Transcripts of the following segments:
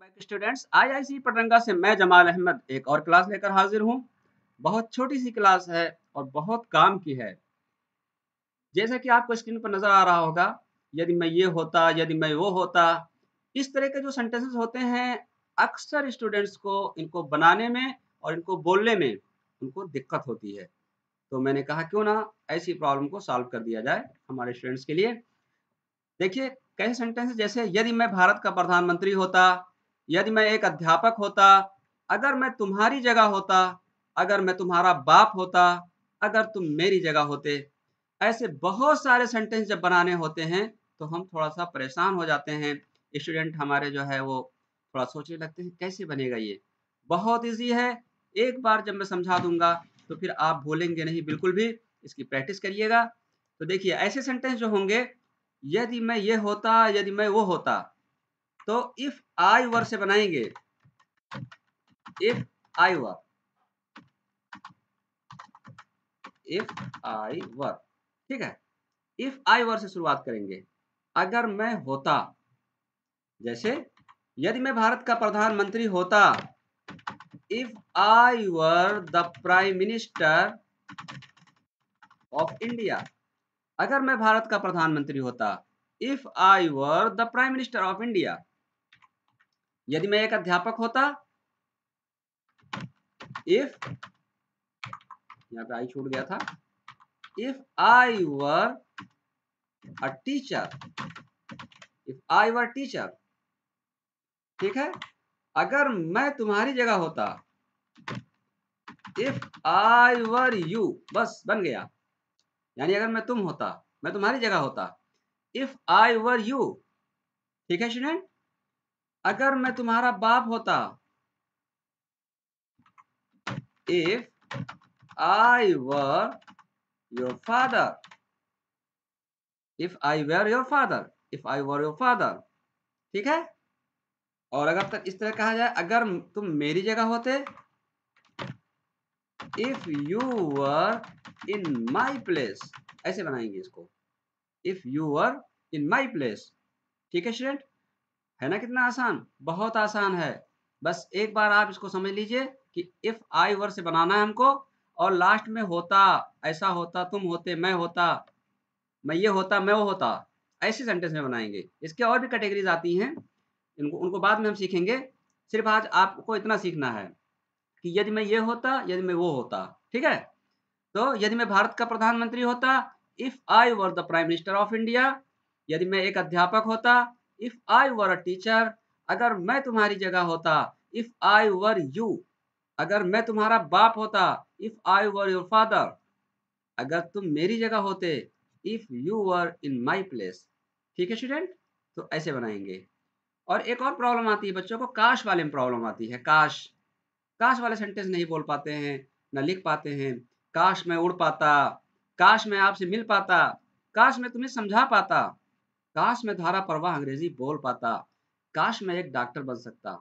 back students IIC Patranga से मैं जमाल अहमद एक और क्लास लेकर हाजिर हूं बहुत छोटी सी क्लास है और बहुत काम की है जैसा कि आपको स्क्रीन पर नजर आ रहा होगा यदि मैं ये होता यदि मैं वो होता इस तरह के जो सेंटेंसेस होते हैं अक्सर स्टूडेंट्स को इनको बनाने में और इनको बोलने में उनको दिक्कत होती है तो मैंने कहा क्यों ना ऐसी प्रॉब्लम को सॉल्व कर दिया जाए हमारे स्टूडेंट्स के लिए देखिए कई सेंटेंस जैसे यदि मैं भारत का प्रधानमंत्री होता यदि मैं एक अध्यापक होता अगर मैं तुम्हारी जगह होता अगर मैं तुम्हारा बाप होता अगर तुम मेरी जगह होते ऐसे बहुत सारे सेंटेंस जब बनाने होते हैं तो हम थोड़ा सा परेशान हो जाते हैं स्टूडेंट हमारे जो है वो थोड़ा सोचने लगते हैं कैसे बनेगा ये बहुत ईजी है एक बार जब मैं समझा दूंगा तो फिर आप भूलेंगे नहीं बिल्कुल भी इसकी प्रैक्टिस करिएगा तो देखिए ऐसे सेंटेंस जो होंगे यदि मैं ये होता यदि मैं वो होता तो इफ आई वर से बनाएंगे if I were if I वर ठीक है इफ आई वर से शुरुआत करेंगे अगर मैं होता जैसे यदि मैं भारत का प्रधानमंत्री होता if I were the prime minister of India अगर मैं भारत का प्रधानमंत्री होता if I were the prime minister of India यदि मैं एक अध्यापक होता इफ यहां पे आई छूट गया था if I were a teacher if I were teacher ठीक है अगर मैं तुम्हारी जगह होता इफ आई वर यू बस बन गया यानी अगर मैं तुम होता मैं तुम्हारी जगह होता इफ आई वर यू ठीक है स्टूडेंट अगर मैं तुम्हारा बाप होता if I were your father if I were your father if I were your father ठीक है और अगर तक इस तरह कहा जाए अगर तुम मेरी जगह होते if you were in my place ऐसे बनाएंगे इसको if you were in my place ठीक है स्टूडेंट है ना कितना आसान बहुत आसान है बस एक बार आप इसको समझ लीजिए कि इफ आई वर से बनाना है हमको और लास्ट में होता ऐसा होता तुम होते मैं होता मैं ये होता मैं वो होता ऐसे सेंटेंस में बनाएंगे इसके और भी कैटेगरीज आती हैं इनको उनको बाद में हम सीखेंगे सिर्फ आज आपको इतना सीखना है कि यदि मैं ये होता यदि मैं वो होता ठीक है तो यदि मैं भारत का प्रधानमंत्री होता if I were the prime minister of India यदि मैं एक अध्यापक होता if I were a teacher अगर मैं तुम्हारी जगह होता इफ आई वर यू अगर मैं तुम्हारा बाप होता if I were your father अगर तुम मेरी जगह होते if you were in my place ठीक है स्टूडेंट तो ऐसे बनाएंगे और एक और प्रॉब्लम आती है बच्चों को काश वाले में प्रॉब्लम आती है काश काश वाले सेंटेंस नहीं बोल पाते हैं ना लिख पाते हैं काश मैं उड़ पाता काश मैं आपसे मिल पाता काश मैं तुम्हें समझा पाता काश मैं धारा प्रवाह अंग्रेजी बोल पाता काश मैं एक डॉक्टर बन सकता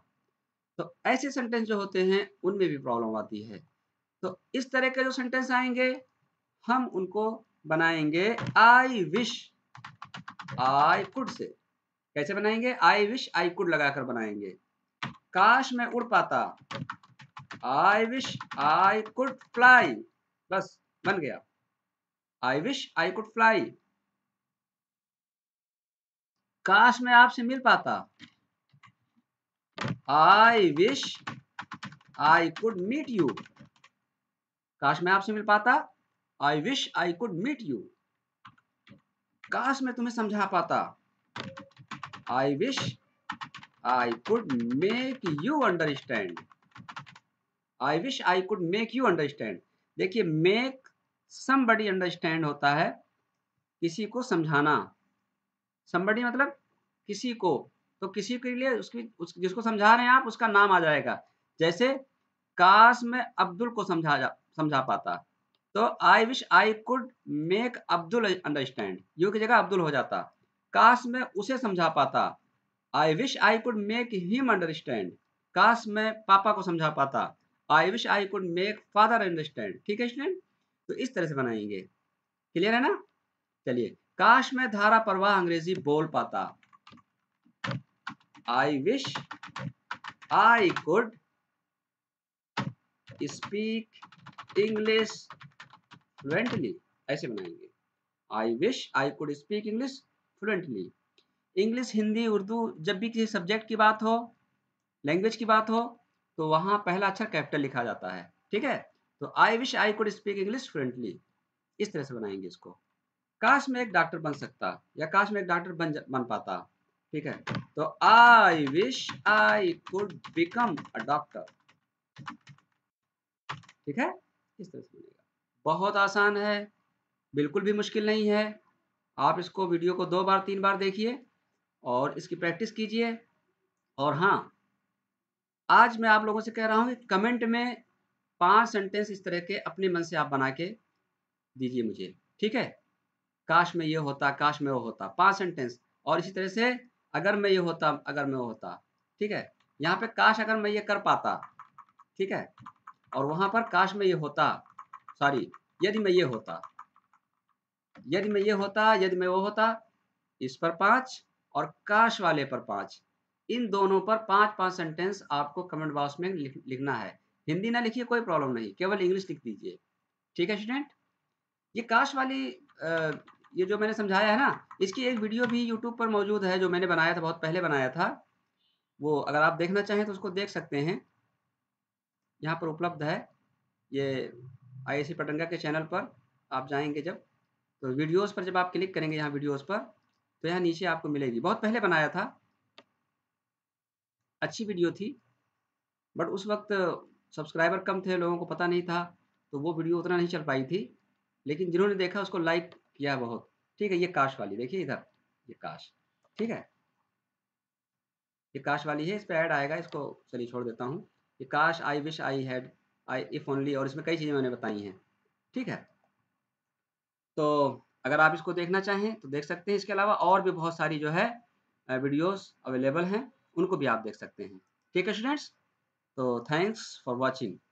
तो ऐसे सेंटेंस जो होते हैं उनमें भी प्रॉब्लम आती है तो इस तरह के जो सेंटेंस आएंगे हम उनको बनाएंगे I wish I could say कैसे बनाएंगे आई विश आई कुड लगाकर बनाएंगे काश मैं उड़ पाता I wish I could fly बस बन गया I wish I could fly काश मैं आपसे मिल पाता I wish I could meet you काश मैं आपसे मिल पाता I wish I could meet you काश मैं तुम्हें समझा पाता I wish I could make you understand I wish I could make you understand देखिए मेक सम बडी अंडरस्टैंड होता है किसी को समझाना संबड़ी मतलब किसी को तो किसी के लिए उसकी उस, जिसको समझा रहे हैं आप उसका नाम आ जाएगा जैसे काश में अब्दुल को समझा जा समझा पाता तो I wish I could make Abdul understand you की जगह अब्दुल हो जाता काश में उसे समझा पाता I wish I could make him understand काश मैं पापा को समझा पाता I wish I could make father understand ठीक है स्टूडेंट तो इस तरह से बनाएंगे क्लियर है ना चलिए काश मैं धारा प्रवाह अंग्रेजी बोल पाता I wish I could speak English fluently ऐसे बनाएंगे I wish I could speak English fluently English Hindi Urdu जब भी किसी सब्जेक्ट की बात हो लैंग्वेज की बात हो तो वहां पहला अच्छा कैपिटल लिखा जाता है ठीक है तो I wish I could speak English fluently इस तरह से बनाएंगे इसको काश मैं एक डॉक्टर बन सकता या काश मैं एक डॉक्टर बन बन पाता ठीक है तो I wish I could become a doctor ठीक है इस तरह से बनेगा बहुत आसान है बिल्कुल भी मुश्किल नहीं है आप इसको वीडियो को दो बार तीन बार देखिए और इसकी प्रैक्टिस कीजिए और हाँ आज मैं आप लोगों से कह रहा हूँ कि कमेंट में पांच सेंटेंस इस तरह के अपने मन से आप बना के दीजिए मुझे ठीक है काश में ये होता काश में वो होता पांच सेंटेंस और इसी तरह से अगर मैं ये होता अगर मैं वो होता ठीक है यहाँ पे काश अगर मैं ये कर पाता ठीक है और वहां पर काश में ये होता सॉरी यदि मैं ये होता यदि मैं ये होता यदि मैं वो होता इस पर पांच और काश वाले पर पांच इन दोनों पर पांच पांच सेंटेंस आपको कमेंट बॉक्स में लिखना है हिंदी ना लिखिए कोई प्रॉब्लम नहीं केवल इंग्लिश लिख दीजिए ठीक है स्टूडेंट ये काश वाली ये जो मैंने समझाया है ना इसकी एक वीडियो भी यूट्यूब पर मौजूद है जो मैंने बनाया था बहुत पहले बनाया था वो अगर आप देखना चाहें तो उसको देख सकते हैं यहाँ पर उपलब्ध है ये आई एस पटंगा के चैनल पर आप जाएंगे जब तो वीडियोस पर जब आप क्लिक करेंगे यहाँ वीडियोस पर तो यहाँ नीचे आपको मिलेगी बहुत पहले बनाया था अच्छी वीडियो थी बट उस वक्त सब्सक्राइबर कम थे लोगों को पता नहीं था तो वो वीडियो उतना नहीं चल पाई थी लेकिन जिन्होंने देखा उसको लाइक किया बहुत ठीक है ये काश वाली देखिए इधर ये काश ठीक है ये काश वाली है इस पर ऐड आएगा इसको चलिए छोड़ देता हूँ ये काश I wish I had I if only और इसमें कई चीज़ें मैंने बताई हैं ठीक है तो अगर आप इसको देखना चाहें तो देख सकते हैं इसके अलावा और भी बहुत सारी जो है वीडियोस अवेलेबल हैं उनको भी आप देख सकते हैं ठीक है स्टूडेंट्स तो थैंक्स फॉर वॉचिंग